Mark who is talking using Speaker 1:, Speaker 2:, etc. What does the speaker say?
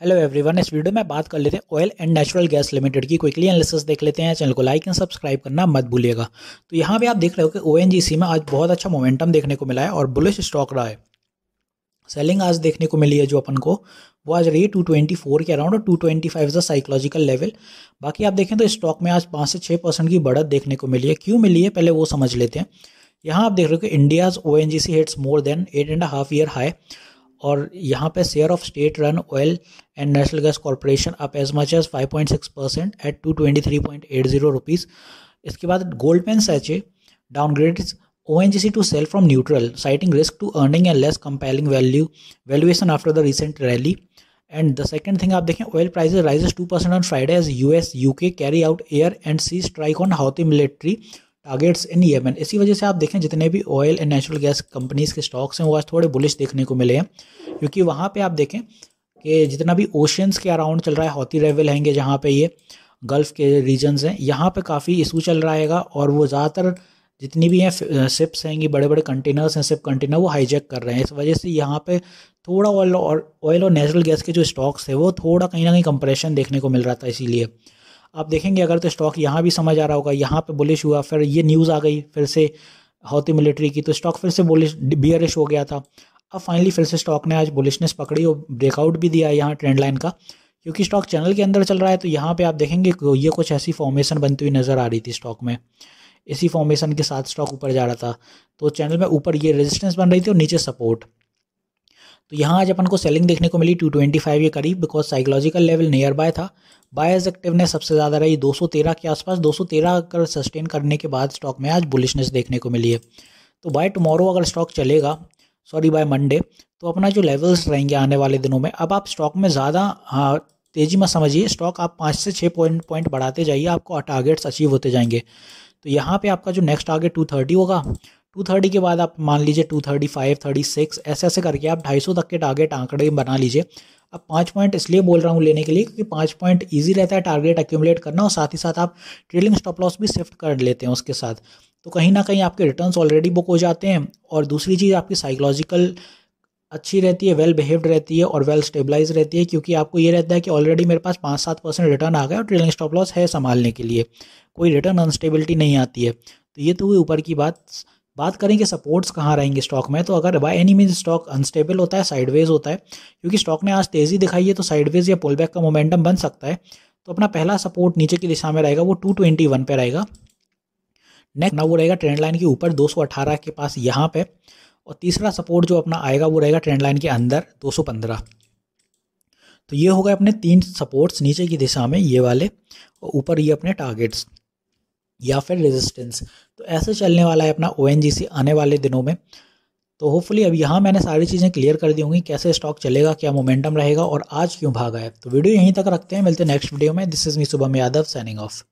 Speaker 1: hello everyone इस video में बात कर लेते हैं oil and natural gas limited की क्विकली एनालिसिस देख लेते हैं चैनल को लाइक एंड सब्सक्राइब करना मत भूलिएगा तो यहाँ पे आप देख रहे हो कि ओएनजीसी में आज बहुत अच्छा मोमेंटम देखने को मिला है और बुलिश स्टॉक रहा है सेलिंग आज देखने को मिली है जो अपन को वो आज रही है टू ट्वेंटी फोर के अराउंड और two twenty five is the psychological level बाकी आप देखें तो स्टॉक में आज पाँच से छः परसेंट की बढ़त देखने को मिली है क्यों मिली है पहले वो समझ लेते हैं यहाँ आप देख रहे हो कि India's O N G C hits more than eight and half year high और यहाँ पे share of state run oil and national gas corporation up as much as six percent at two twenty three point eight zero rupees इसके बाद Goldman Sachs downgrade O N G C to sell from neutral citing risk to earning and less compelling value valuation after the recent rally and the second thing आप देखें oil prices rises two percent on Friday as U S U K carry out air and sea strike on Houthi military targets in Yemen इसी वजह से आप देखें जितने भी oil and natural gas companies के स्टॉक्स हैं वो आज थोड़े बुलिश देखने को मिले हैं क्योंकि वहाँ पे आप देखें कि जितना भी ओशंस के अराउंड चल रहा है हॉती रेवल हैंगे जहाँ पे ये गल्फ़ के रीजन्स हैं यहाँ पे काफ़ी इशू चल रहा है और वो ज़्यादातर जितनी भी हैं सिप्स हैंगी बड़े बड़े कंटेनर्स हैं सिप कंटेनर वो हाईजैक कर रहे हैं इस वजह से यहाँ पे थोड़ा ऑयल और ऑयल और नेचुरल गैस के जो स्टॉक्स है वो थोड़ा कहीं ना कहीं कंप्रेशन देखने को मिल रहा था इसीलिए आप देखेंगे अगर तो स्टॉक यहाँ भी समझ आ रहा होगा यहाँ पे बुलिश हुआ फिर ये न्यूज़ आ गई फिर से हौती मिलिट्री की तो स्टॉक फिर से बुलिश बियरिश हो गया था अब फाइनली फिर से स्टॉक ने आज बुलिशनेस पकड़ी और ब्रेकआउट भी दिया यहाँ ट्रेंड लाइन का क्योंकि स्टॉक चैनल के अंदर चल रहा है तो यहाँ पर आप देखेंगे ये कुछ ऐसी फॉर्मेशन बनती हुई नज़र आ रही थी स्टॉक में इसी फॉर्मेशन के साथ स्टॉक ऊपर जा रहा था तो चैनल में ऊपर ये रेजिस्टेंस बन रही थी और नीचे सपोर्ट तो यहाँ आज अपन को सेलिंग देखने को मिली 225 के करीब because psychological level near buy था बायर्स एक्टिवनेस सबसे ज़्यादा रही 213 के आसपास 213 अगर सस्टेन करने के बाद स्टॉक में आज बुलिशनेस देखने को मिली है तो बाय टमोरो अगर स्टॉक चलेगा सॉरी बाय मंडे तो अपना जो लेवल्स रहेंगे आने वाले दिनों में अब आप स्टॉक में ज़्यादा हाँ, तेज़ी में समझिए स्टॉक आप पाँच से छः पॉइंट पॉइंट बढ़ाते जाइए आपको टारगेट्स अचीव होते जाएंगे तो यहाँ पे आपका जो नेक्स्ट टारगेट 230 होगा टू थर्टी के बाद आप मान लीजिए two thirty five thirty six ऐसे ऐसे करके आप ढाई सौ तक के टारगेट आंकड़े बना लीजिए अब पाँच पॉइंट इसलिए बोल रहा हूँ लेने के लिए क्योंकि पाँच पॉइंट ईजी रहता है टारगेट एक्यूमलेट करना और साथ ही साथ आप ट्रेलिंग स्टॉप लॉस भी शिफ्ट कर लेते हैं उसके साथ तो कहीं ना कहीं आपके रिटर्न्स ऑलरेडी बुक हो जाते हैं और दूसरी चीज़ आपकी साइकोलॉजिकल अच्छी रहती है वेल बिहेव्ड रहती है और वेल स्टेबलाइज रहती है क्योंकि आपको ये रहता है कि ऑलरेडी मेरे पास पाँच सात परसेंट रिटर्न आ गया और ट्रेलिंग स्टॉप लॉस है संभालने के लिए कोई रिटर्न अनस्टेबिलिटी नहीं आती है तो ये तो हुई ऊपर की बात बात करें कि सपोर्ट्स कहाँ रहेंगे स्टॉक में तो अगर by any mean stock unstable होता है साइडवेज होता है क्योंकि स्टॉक ने आज तेज़ी दिखाई है तो साइडवेज या पुलबैक का मोमेंटम बन सकता है तो अपना पहला सपोर्ट नीचे की दिशा में रहेगा वो टू ट्वेंटी वन पे रहेगा नेक्स्ट ना वो रहेगा ट्रेंड लाइन के ऊपर 218 के पास यहाँ पे और तीसरा सपोर्ट जो अपना आएगा वो रहेगा ट्रेंड लाइन के अंदर 215 तो ये हो गए अपने तीन सपोर्ट्स नीचे की दिशा में ये वाले और ऊपर ये अपने टारगेट्स या फिर रेजिस्टेंस तो ऐसे चलने वाला है अपना ओ आने वाले दिनों में तो होपफुली अब यहाँ मैंने सारी चीज़ें क्लियर कर दी होंगी कैसे स्टॉक चलेगा क्या मोमेंटम रहेगा और आज क्यों भागा है तो वीडियो यहीं तक रखते हैं मिलते हैं नेक्स्ट वीडियो में this is me Shubham Yadav signing of